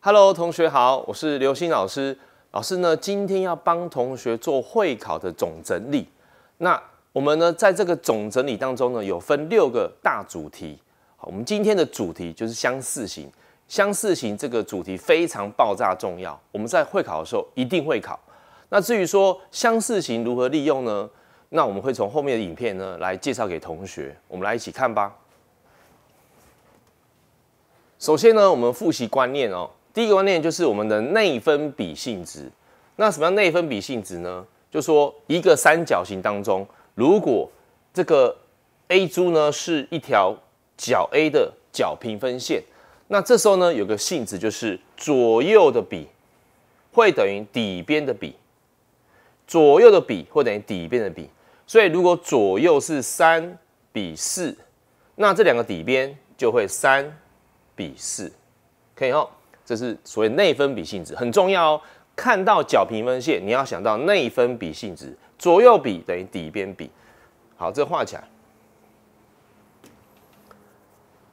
Hello，同学好，我是刘星老师。老师呢，今天要帮同学做会考的总整理。那我们呢，在这个总整理当中呢，有分六个大主题。好，我们今天的主题就是相似型。相似型这个主题非常爆炸重要，我们在会考的时候一定会考。那至于说相似型如何利用呢？那我们会从后面的影片呢来介绍给同学，我们来一起看吧。首先呢，我们复习观念哦。第一个观念就是我们的内分比性质。那什么叫内分比性质呢？就说一个三角形当中，如果这个 A 柱呢是一条角 A 的角平分线，那这时候呢有个性质，就是左右的比会等于底边的比。左右的比，或等于底边的比。所以如果左右是三比四，那这两个底边就会三比四。可以哦，这是所谓内分比性质，很重要哦。看到角平分线，你要想到内分比性质，左右比等于底边比。好，这画起来。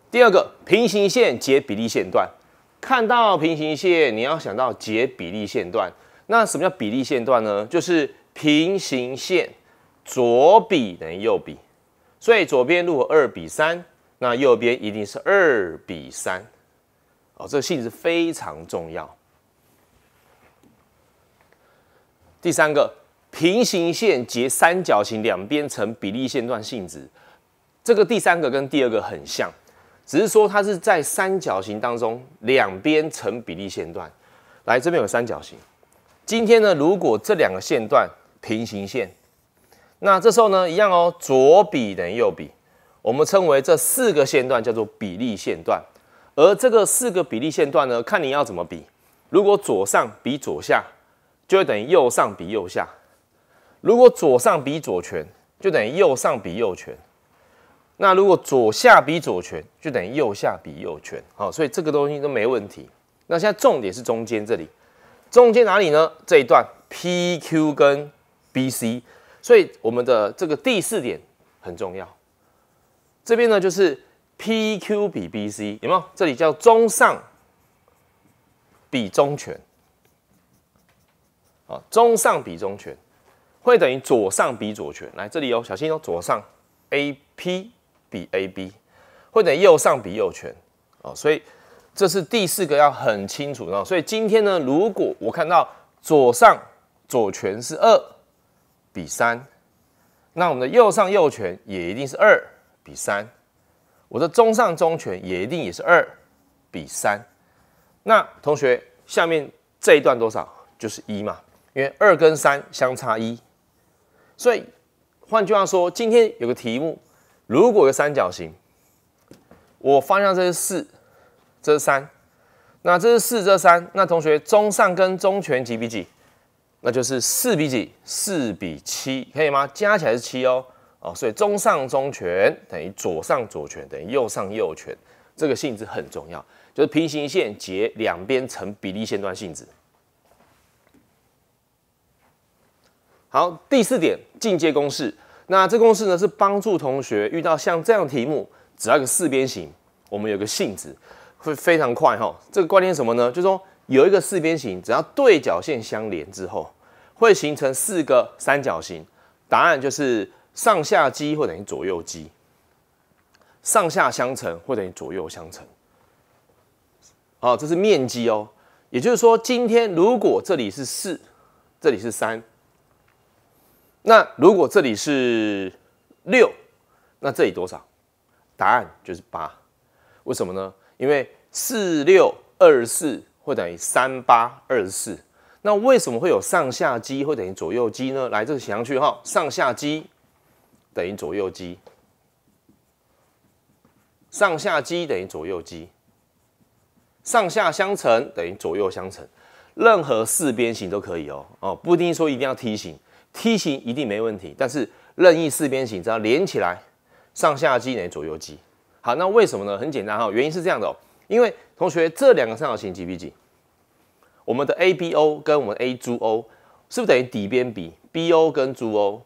第二个，平行线截比例线段，看到平行线，你要想到截比例线段。那什么叫比例线段呢？就是平行线左比等于右比，所以左边如果二比三，那右边一定是二比三哦。这个性质非常重要。第三个，平行线截三角形两边成比例线段性质，这个第三个跟第二个很像，只是说它是在三角形当中两边成比例线段。来，这边有三角形。今天呢，如果这两个线段平行线，那这时候呢，一样哦，左比等于右比，我们称为这四个线段叫做比例线段。而这个四个比例线段呢，看你要怎么比。如果左上比左下，就会等于右上比右下；如果左上比左全，就等于右上比右全。那如果左下比左全，就等于右下比右全。好，所以这个东西都没问题。那现在重点是中间这里。中间哪里呢？这一段 PQ 跟 BC，所以我们的这个第四点很重要。这边呢就是 PQ 比 BC 有没有？这里叫中上比中拳。啊，中上比中拳会等于左上比左拳。来这里哦，小心哦，左上 AP 比 AB 会等于右上比右拳。啊，所以。这是第四个，要很清楚的。所以今天呢，如果我看到左上左拳是二比三，那我们的右上右拳也一定是二比三。我的中上中拳也一定也是二比三。那同学，下面这一段多少？就是一嘛，因为二跟三相差一。所以换句话说，今天有个题目，如果有个三角形，我发现这是四。这是三，那这是四，这三，那同学，中上跟中全几比几？那就是四比几？四比七，可以吗？加起来是七哦。哦，所以中上中全等于左上左全等于右上右全，这个性质很重要，就是平行线截两边成比例线段性质。好，第四点，进阶公式。那这公式呢，是帮助同学遇到像这样的题目，只要一个四边形，我们有个性质。会非常快哈！这个关键什么呢？就是说有一个四边形，只要对角线相连之后，会形成四个三角形。答案就是上下积或等于左右积，上下相乘或等于左右相乘。好，这是面积哦。也就是说，今天如果这里是四，这里是三，那如果这里是六，那这里多少？答案就是八。为什么呢？因为四六二十四会等于三八二十四，那为什么会有上下肌会等于左右肌呢？来，这个想去哈，上下肌等于左右肌，上下肌等于左右肌，上下相乘等于左右相乘，任何四边形都可以哦，哦，不一定说一定要梯形，梯形一定没问题，但是任意四边形只要连起来，上下肌等于左右肌。好，那为什么呢？很简单哈，原因是这样的，因为同学这两个三角形几比几，我们的 A B O 跟我们 A Z O 是不是等于底边比 B O 跟 Z O？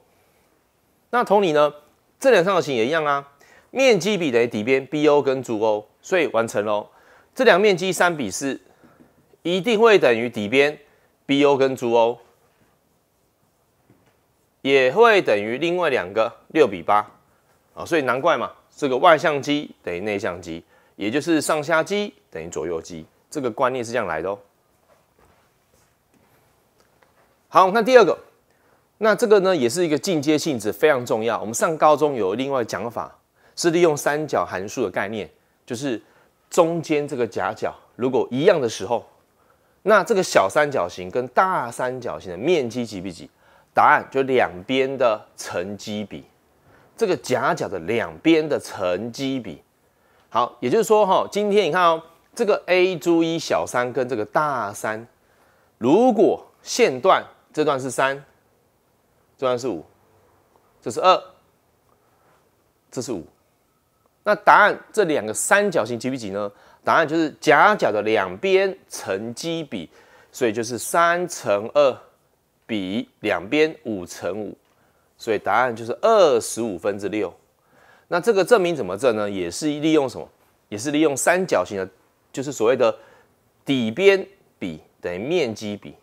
那同理呢，这两三角形也一样啊，面积比等于底边 B O 跟 Z O，所以完成喽，这两面积三比四一定会等于底边 B O 跟 Z O，也会等于另外两个六比八啊，所以难怪嘛。这个外向积等于内向积，也就是上下积等于左右积，这个观念是这样来的哦。好，我们看第二个，那这个呢也是一个进阶性质，非常重要。我们上高中有另外讲法，是利用三角函数的概念，就是中间这个夹角如果一样的时候，那这个小三角形跟大三角形的面积几比几？答案就两边的乘积比。这个夹角的两边的乘积比好，也就是说哈，今天你看哦，这个 A 组一小三跟这个大三，如果线段这段是三，这段是五，这是二，这是五，那答案这两个三角形几比几呢？答案就是夹角的两边乘积比，所以就是三乘二比两边五乘五。所以答案就是二十五分之六。那这个证明怎么证呢？也是利用什么？也是利用三角形的，就是所谓的底边比等于面积比，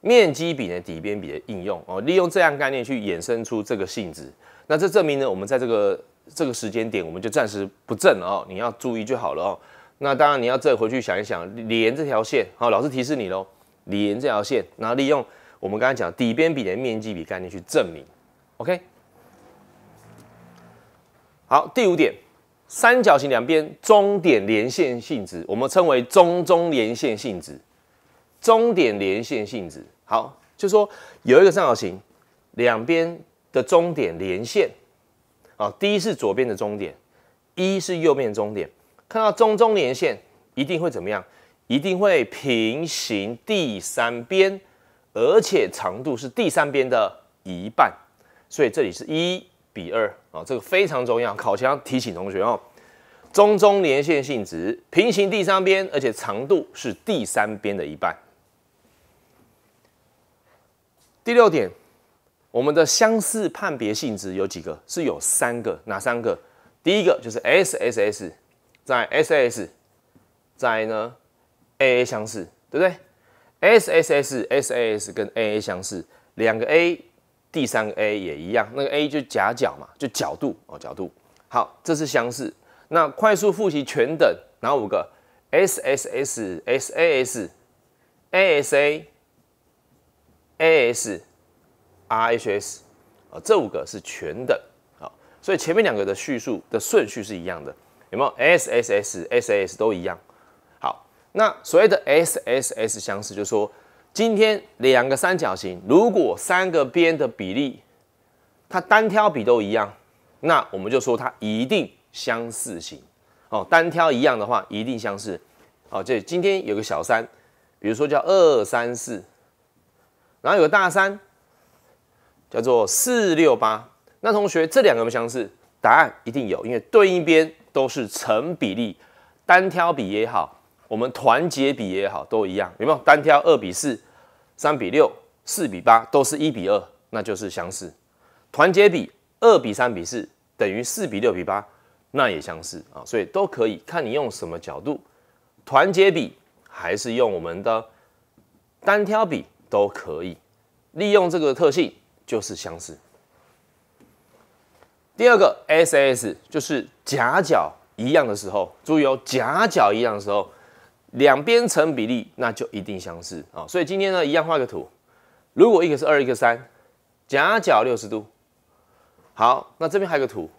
面积比的底边比的应用哦。利用这样概念去衍生出这个性质。那这证明呢？我们在这个这个时间点，我们就暂时不证哦。你要注意就好了哦。那当然你要再回去想一想，连这条线，好，老师提示你喽，连这条线，然后利用。我们刚才讲底边比的面积比概念去证明，OK？好，第五点，三角形两边中点连线性质，我们称为中中连线性质。中点连线性质，好，就说有一个三角形，两边的中点连线，啊，D 是左边的中点，E 是右边中点，看到中中连线一定会怎么样？一定会平行第三边。而且长度是第三边的一半，所以这里是一比二啊，这个非常重要。考前要提醒同学哦，中中连线性质，平行第三边，而且长度是第三边的一半。第六点，我们的相似判别性质有几个？是有三个，哪三个？第一个就是 SSS，在 SSS，在呢 AA 相似，对不对？S S S S A S 跟 A A 相似，两个 A，第三个 A 也一样，那个 A 就夹角嘛，就角度哦，角度。好，这是相似。那快速复习全等，哪五个？S S S S A S A S A S R H S 啊，这五个是全等。好，所以前面两个的叙述的顺序是一样的，有没有？S S S S A S 都一样。那所谓的 S S S 相似，就是说，今天两个三角形，如果三个边的比例，它单挑比都一样，那我们就说它一定相似型。哦，单挑一样的话，一定相似。哦，这今天有个小三，比如说叫二三四，然后有个大三，叫做四六八。那同学，这两个有相似？答案一定有，因为对应边都是成比例，单挑比也好。我们团结比也好，都一样有没有？单挑二比四、三比六、四比八，都是一比二，那就是相似。团结比二比三比四等于四比六比八，那也相似啊，所以都可以看你用什么角度，团结比还是用我们的单挑比都可以。利用这个特性就是相似。第二个 SAS 就是夹角一样的时候，注意哦，夹角一样的时候。两边成比例，那就一定相似啊！所以今天呢，一样画个图。如果一个是二，一个三，夹角六十度，好，那这边还有个图，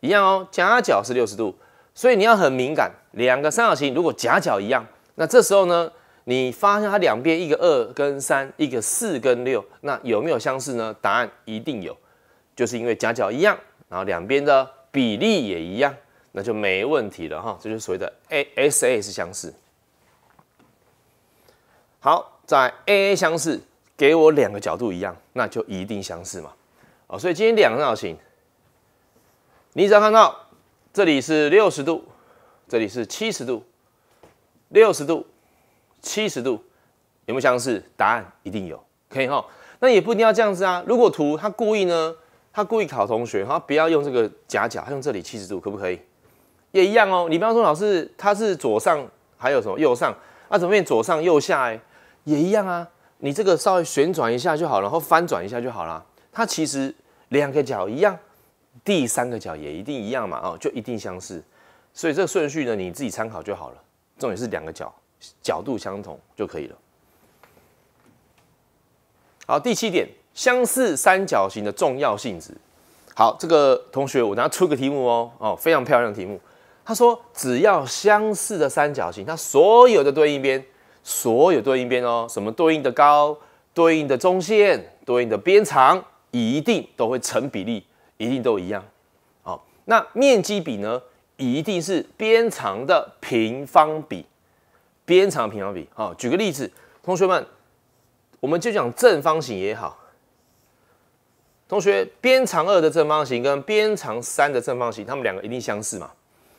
一样哦，夹角是六十度。所以你要很敏感，两个三角形如果夹角一样，那这时候呢，你发现它两边一个二跟三，一个四跟六，那有没有相似呢？答案一定有，就是因为夹角一样，然后两边的比例也一样，那就没问题了哈。这就是所谓的 A S A 是相似。好，在 A A 相似，给我两个角度一样，那就一定相似嘛。哦，所以今天两个角形，你只要看到这里是六十度，这里是七十度，六十度、七十度有没有相似？答案一定有，可以哈。那也不一定要这样子啊。如果图他故意呢，他故意考同学，他不要用这个夹角，他用这里七十度可不可以？也一样哦。你不要说老师他是左上，还有什么右上？那怎么变左上右下哎？也一样啊，你这个稍微旋转一下就好，然后翻转一下就好了。它其实两个角一样，第三个角也一定一样嘛，哦，就一定相似。所以这个顺序呢，你自己参考就好了。重点是两个角角度相同就可以了。好，第七点，相似三角形的重要性质。好，这个同学，我拿出个题目哦，哦，非常漂亮题目。他说，只要相似的三角形，它所有的对应边。所有对应边哦，什么对应的高、对应的中线、对应的边长，一定都会成比例，一定都一样。好，那面积比呢？一定是边长的平方比，边长平方比。好，举个例子，同学们，我们就讲正方形也好，同学边长二的正方形跟边长三的正方形，它们两个一定相似嘛？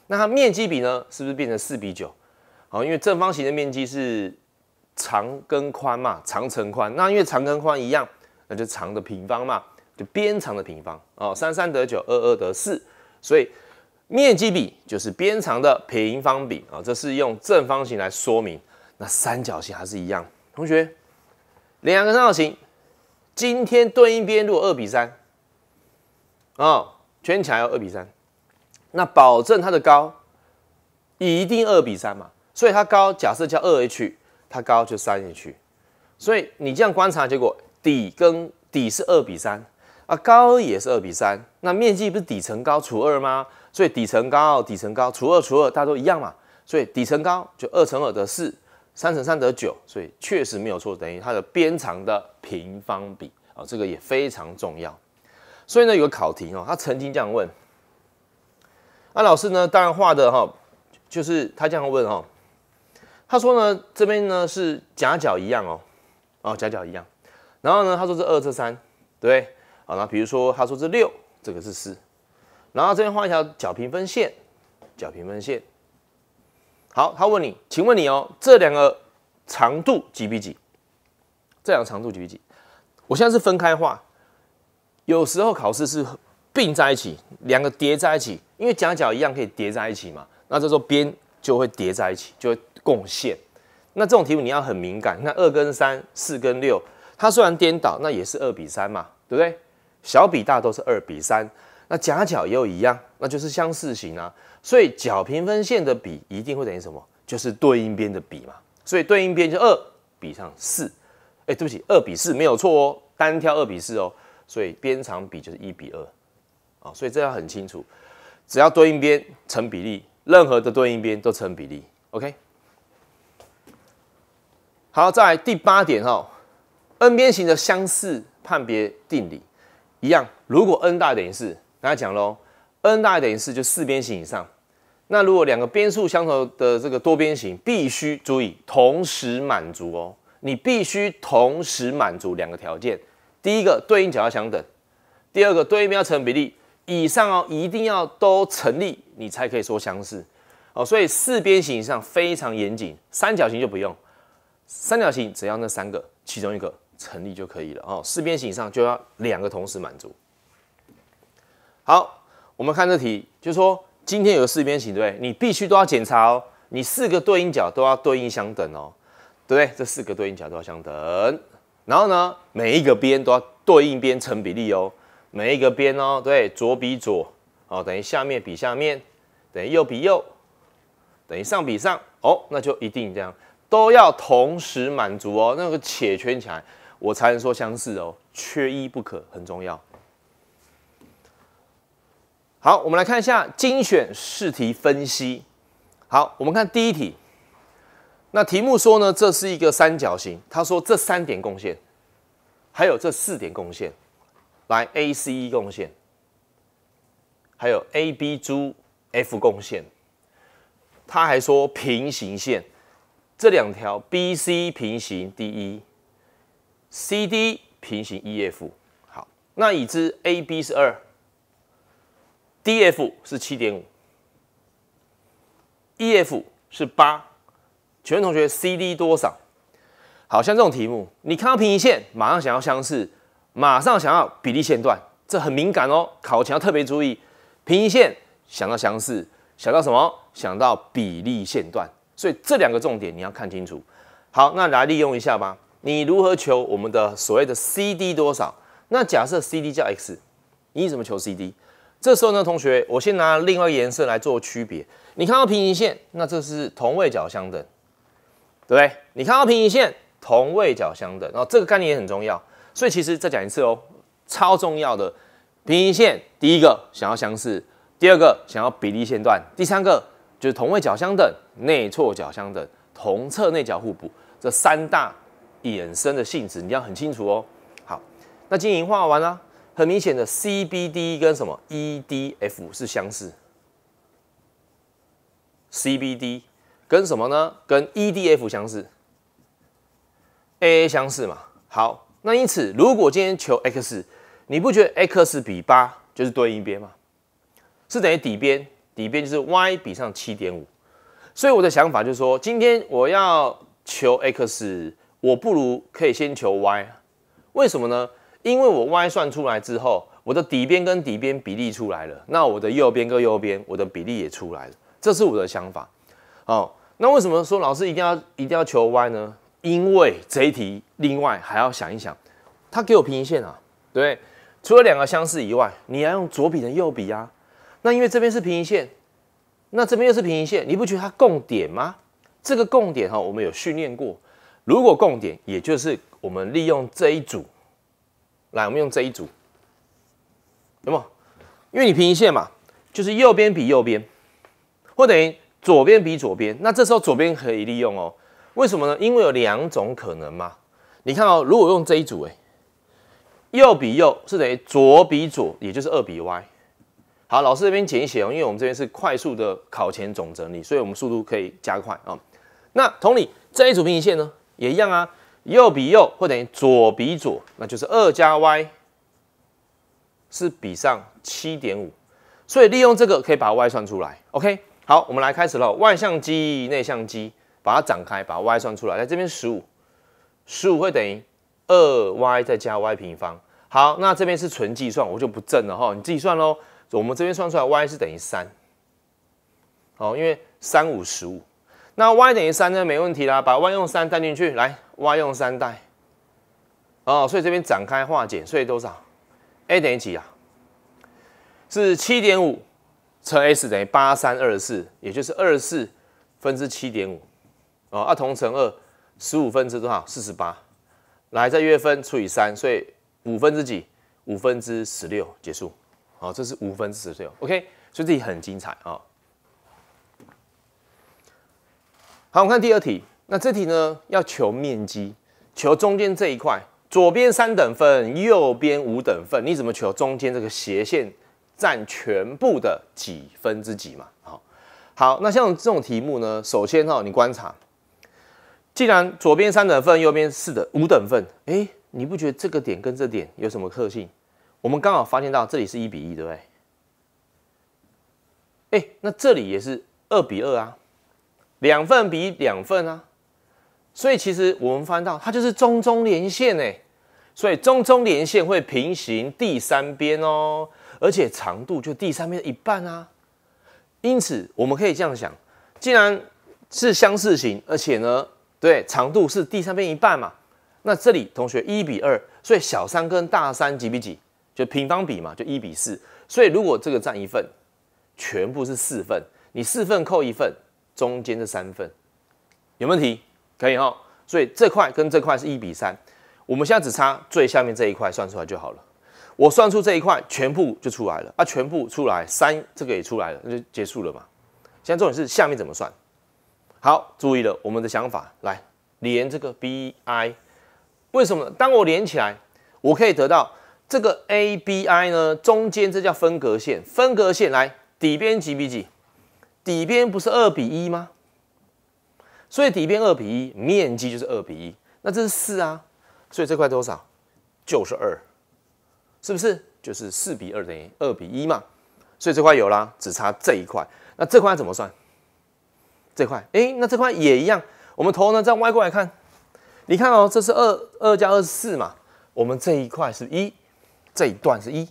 那它面积比呢？是不是变成四比九？好，因为正方形的面积是长跟宽嘛，长乘宽。那因为长跟宽一样，那就长的平方嘛，就边长的平方。哦，三三得九，二二得四，所以面积比就是边长的平方比啊。这是用正方形来说明。那三角形还是一样。同学，两个三角形，今天对应边如果二比三，哦，圈起来要二比三，那保证它的高一定二比三嘛。所以它高，假设叫二 h，它高就三 h。所以你这样观察，结果底跟底是二比三啊，高也是二比三。那面积不是底乘高除二吗？所以底层高，底层高除二除二，大家都一样嘛。所以底层高就二乘二得四，三乘三得九。所以确实没有错，等于它的边长的平方比啊，这个也非常重要。所以呢，有个考题哦，他曾经这样问。那老师呢，当然画的哈，就是他这样问哈。他说呢，这边呢是夹角一样哦，哦夹角一样，然后呢他说是二至三，对好，那比如说他说是六，这个是四，然后这边画一条角平分线，角平分线。好，他问你，请问你哦，这两个长度几比几？这两长度几比几？我现在是分开画，有时候考试是并在一起，两个叠在一起，因为夹角一样可以叠在一起嘛，那这时候边。就会叠在一起，就会共线。那这种题目你要很敏感。那二跟三，四跟六，它虽然颠倒，那也是二比三嘛，对不对？小比大都是二比三。那夹角也有一样，那就是相似型啊。所以角平分线的比一定会等于什么？就是对应边的比嘛。所以对应边就二比上四。哎，对不起，二比四没有错哦，单挑二比四哦。所以边长比就是一比二啊。所以这要很清楚，只要对应边成比例。任何的对应边都成比例，OK。好，再来第八点哈，n 边形的相似判别定理一样，如果 n 大于等于四，刚才讲喽，n 大于等于四就四边形以上。那如果两个边数相同的这个多边形，必须注意同时满足哦，你必须同时满足两个条件：第一个对应角要相等，第二个对应边要成比例。以上哦，一定要都成立，你才可以说相似哦。所以四边形以上非常严谨，三角形就不用。三角形只要那三个其中一个成立就可以了哦。四边形以上就要两个同时满足。好，我们看这题，就说今天有个四边形对，你必须都要检查哦，你四个对应角都要对应相等哦，对不对？这四个对应角都要相等。然后呢，每一个边都要对应边成比例哦。每一个边哦，对，左比左哦，等于下面比下面，等于右比右，等于上比上哦，那就一定这样，都要同时满足哦，那个且圈起来，我才能说相似哦，缺一不可，很重要。好，我们来看一下精选试题分析。好，我们看第一题。那题目说呢，这是一个三角形，他说这三点共线，还有这四点共线。来，A C E 共线，还有 A B G F 共线。他还说平行线，这两条 B C 平行 D E，C D 平行 E F。好，那已知 A B 是二，D F 是七点五，E F 是八。请问同学 C D 多少？好像这种题目，你看到平行线，马上想要相似。马上想要比例线段，这很敏感哦，考前要特别注意。平行线想到相似，想到什么？想到比例线段。所以这两个重点你要看清楚。好，那来利用一下吧。你如何求我们的所谓的 CD 多少？那假设 CD 叫 x，你怎么求 CD？这时候呢，同学，我先拿另外一个颜色来做区别。你看到平行线，那这是同位角相等，对不对？你看到平行线，同位角相等，然后这个概念也很重要。所以其实再讲一次哦，超重要的平行线，第一个想要相似，第二个想要比例线段，第三个就是同位角相等、内错角相等、同侧内角互补，这三大衍生的性质你要很清楚哦。好，那经营画完啊，很明显的 CBD 跟什么 EDF 是相似，CBD 跟什么呢？跟 EDF 相似，AA 相似嘛。好。那因此，如果今天求 x，你不觉得 x 比八就是对应边吗？是等于底边，底边就是 y 比上七点五。所以我的想法就是说，今天我要求 x，我不如可以先求 y。为什么呢？因为我 y 算出来之后，我的底边跟底边比例出来了，那我的右边跟右边，我的比例也出来了。这是我的想法。哦，那为什么说老师一定要一定要求 y 呢？因为这一题，另外还要想一想，它给我平行线啊，对，除了两个相似以外，你要用左比的右比呀。那因为这边是平行线，那这边又是平行线，你不觉得它共点吗？这个共点哈，我们有训练过。如果共点，也就是我们利用这一组，来，我们用这一组，有吗？因为你平行线嘛，就是右边比右边，或等于左边比左边。那这时候左边可以利用哦。为什么呢？因为有两种可能嘛。你看哦，如果用这一组，哎，右比右是等于左比左，也就是二比 y。好，老师这边简写哦，因为我们这边是快速的考前总整理，所以我们速度可以加快啊。那同理，这一组平行线呢，也一样啊，右比右会等于左比左，那就是二加 y 是比上七点五，所以利用这个可以把 y 算出来。OK，好，我们来开始了，外向积内向积。把它展开，把 y 算出来，在这边十五，十五会等于二 y 再加 y 平方。好，那这边是纯计算，我就不证了哈，你自己算喽。我们这边算出来 y 是等于三，哦，因为三五十五。那 y 等于三呢，没问题啦，把 y 用三带进去，来，y 用三带，哦，所以这边展开化简，所以多少？a 等于几啊？是七点五乘 s 等于八三二四，也就是二四分之七点五。哦，二同乘二，十五分之多少？四十八。来，再约分除以三，所以五分之几？五分之十六，结束。好，这是五分之十六。OK，所以这题很精彩啊。好，我们看第二题。那这题呢，要求面积，求中间这一块，左边三等份，右边五等份，你怎么求中间这个斜线占全部的几分之几嘛？好，好，那像这种题目呢，首先哈，你观察。既然左边三等份，右边四等五等份，哎，你不觉得这个点跟这点有什么特性？我们刚好发现到这里是一比一，对不对？哎，那这里也是二比二啊，两份比两份啊，所以其实我们翻到它就是中中连线呢，所以中中连线会平行第三边哦，而且长度就第三边的一半啊。因此我们可以这样想，既然是相似型，而且呢。对，长度是第三边一半嘛，那这里同学一比二，所以小三跟大三几比几，就平方比嘛，就一比四。所以如果这个占一份，全部是四份，你四份扣一份，中间这三份，有问题？可以哈。所以这块跟这块是一比三，我们现在只差最下面这一块算出来就好了。我算出这一块，全部就出来了啊，全部出来三这个也出来了，那就结束了嘛。现在重点是下面怎么算。好，注意了，我们的想法来连这个 B I，为什么？当我连起来，我可以得到这个 A B I 呢？中间这叫分隔线，分隔线来底边几比几？底边不是二比一吗？所以底边二比一，面积就是二比一，那这是四啊，所以这块多少？就是二，是不是？就是四比二等于二比一嘛，所以这块有啦，只差这一块，那这块怎么算？这块，哎，那这块也一样。我们头呢再歪过来看，你看哦，这是二二加二十四嘛。我们这一块是一，这一段是一，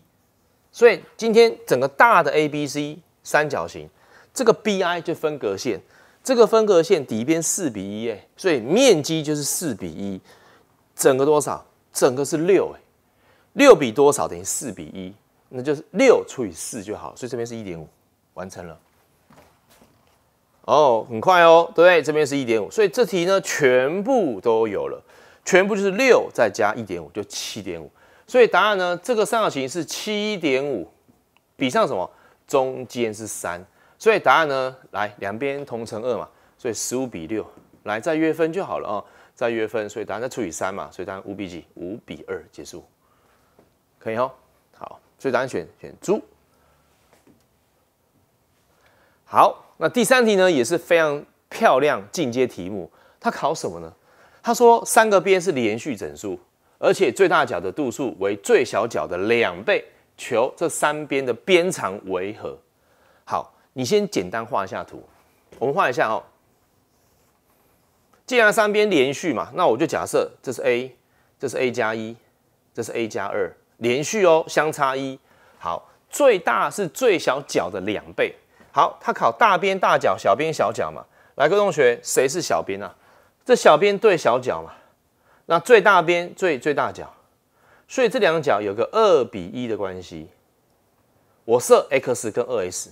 所以今天整个大的 A B C 三角形，这个 B I 就分隔线，这个分隔线底边四比一哎，所以面积就是四比一，整个多少？整个是六哎，六比多少等于四比一？那就是六除以四就好，所以这边是一点五，完成了。哦，很快哦，对，这边是一点五，所以这题呢全部都有了，全部就是六再加一点五就七点五，所以答案呢，这个三角形是七点五比上什么？中间是三，所以答案呢，来两边同乘二嘛，所以十五比六，来再约分就好了啊，再约分，所以答案再除以三嘛，所以答案五比几？五比二，结束，可以哦，好，所以答案选选猪，好。那第三题呢也是非常漂亮进阶题目，它考什么呢？他说三个边是连续整数，而且最大角的度数为最小角的两倍，求这三边的边长为何？好，你先简单画一下图，我们画一下哦。既然三边连续嘛，那我就假设这是 a，这是 a 加一，这是 a 加二，连续哦，相差一。好，最大是最小角的两倍。好，它考大边大角，小边小角嘛。来，各位同学，谁是小边啊？这小边对小角嘛。那最大边最最大角，所以这两角有个二比一的关系。我设 x 跟二 s。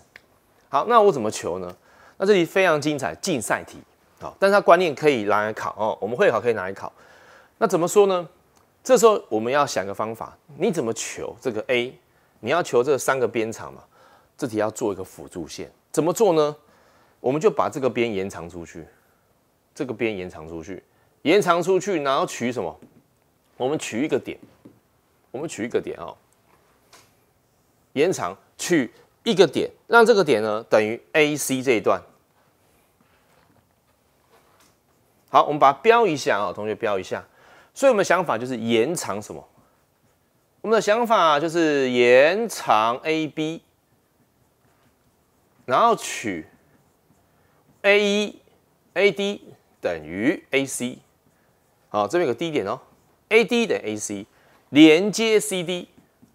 好，那我怎么求呢？那这里非常精彩，竞赛题好，但是它观念可以拿来考哦，我们会考可以拿来考。那怎么说呢？这时候我们要想个方法，你怎么求这个 a？你要求这三个边长嘛？这题要做一个辅助线，怎么做呢？我们就把这个边延长出去，这个边延长出去，延长出去，然后取什么？我们取一个点，我们取一个点哦，延长取一个点，让这个点呢等于 AC 这一段。好，我们把它标一下啊，同学标一下。所以我们的想法就是延长什么？我们的想法就是延长 AB。然后取 A1AD 等于 AC，好，这边有个 D 点哦，AD 等 AC，连接 CD，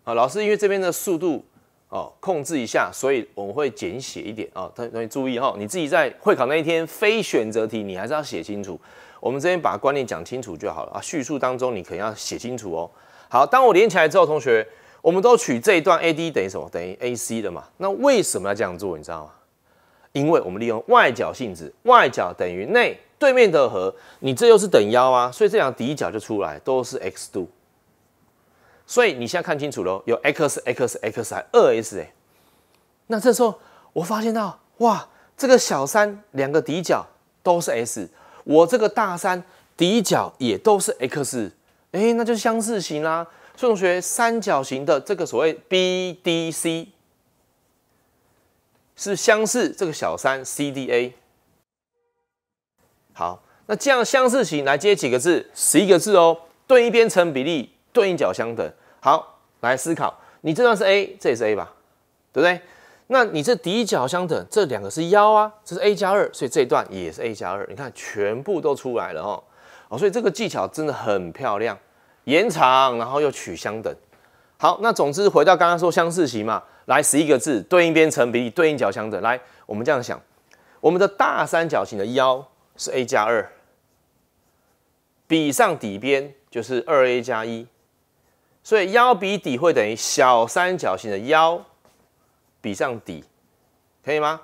啊，老师因为这边的速度哦控制一下，所以我们会简写一点啊，但同学注意哈，你自己在会考那一天非选择题你还是要写清楚，我们这边把观念讲清楚就好了啊，叙述当中你肯定要写清楚哦。好，当我连起来之后，同学。我们都取这一段 AD 等于什么？等于 AC 的嘛。那为什么要这样做？你知道吗？因为我们利用外角性质，外角等于内对面的和。你这又是等腰啊，所以这两底角就出来，都是 x 度。所以你现在看清楚喽，有 x x x 还二 s 哎。那这时候我发现到哇，这个小三两个底角都是 s，我这个大三底角也都是 x，哎，那就相似型啦。数学三角形的这个所谓 BDC 是相似，这个小三 CDA。好，那这样相似型来接几个字，十一个字哦。对应边成比例，对应角相等。好，来思考，你这段是 a，这也是 a 吧，对不对？那你这底角相等，这两个是幺啊，这是 a 加二，所以这一段也是 a 加二。你看，全部都出来了哦。哦，所以这个技巧真的很漂亮。延长，然后又取相等。好，那总之回到刚刚说相似型嘛，来十一个字，对应边成比例，对应角相等。来，我们这样想，我们的大三角形的腰是 a 加二，比上底边就是二 a 加一，所以腰比底会等于小三角形的腰比上底，可以吗？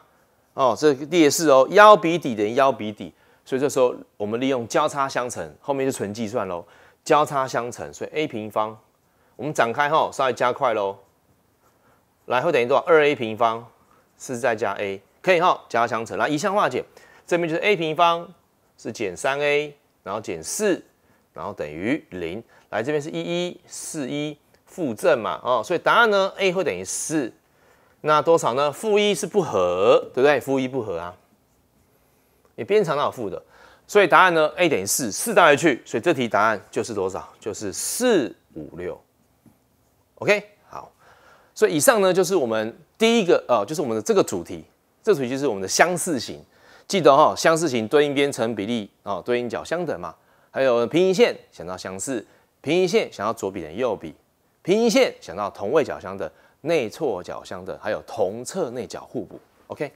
哦，这列式哦，腰比底等于腰比底，所以这时候我们利用交叉相乘，后面就纯计算喽。交叉相乘，所以 a 平方，我们展开后，稍微加快喽。来，会等于多少？二 a 平方，是再加 a，可以哈，交叉相乘。来，一项化简，这边就是 a 平方是减三 a，然后减四，然后等于零。来，这边是一一四一，负正嘛，哦，所以答案呢，a 会等于四。那多少呢？负一是不合，对不对？负一不合啊，你边长哪有负的？所以答案呢，a 等于四，四代回去，所以这题答案就是多少？就是四五六。OK，好。所以以上呢就是我们第一个，呃，就是我们的这个主题，这主题就是我们的相似型。记得哈，相似型对应边成比例啊，对应角相等嘛。还有平行线想到相似，平行线想到左比等右比，平行线想到同位角相等、内错角相等，还有同侧内角互补。OK。